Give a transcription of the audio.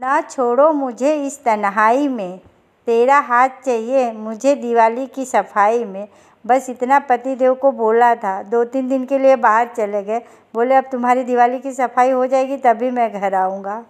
ना छोड़ो मुझे इस तन्हाई में तेरा हाथ चाहिए मुझे दिवाली की सफाई में बस इतना पतिदेव को बोला था दो तीन दिन के लिए बाहर चले गए बोले अब तुम्हारी दिवाली की सफाई हो जाएगी तभी मैं घर आऊँगा